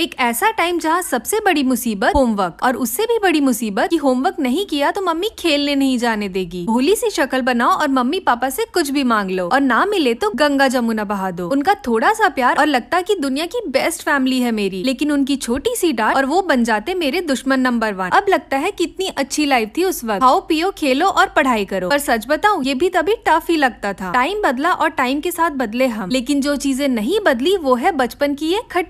एक ऐसा टाइम जहाँ सबसे बड़ी मुसीबत होमवर्क और उससे भी बड़ी मुसीबत कि होमवर्क नहीं किया तो मम्मी खेलने नहीं जाने देगी भोली सी शक्ल बनाओ और मम्मी पापा से कुछ भी मांग लो और ना मिले तो गंगा जमुना बहा दो उनका थोड़ा सा प्यार और लगता कि दुनिया की बेस्ट फैमिली है मेरी लेकिन उनकी छोटी सी डांट और वो बन जाते मेरे दुश्मन नंबर वन अब लगता है कितनी अच्छी लाइफ थी उस वक्त खाओ पियो खेलो और पढ़ाई करो पर सच बताऊँ ये भी तभी टफ ही लगता था टाइम बदला और टाइम के साथ बदले हम लेकिन जो चीजें नहीं बदली वो है बचपन की ये खट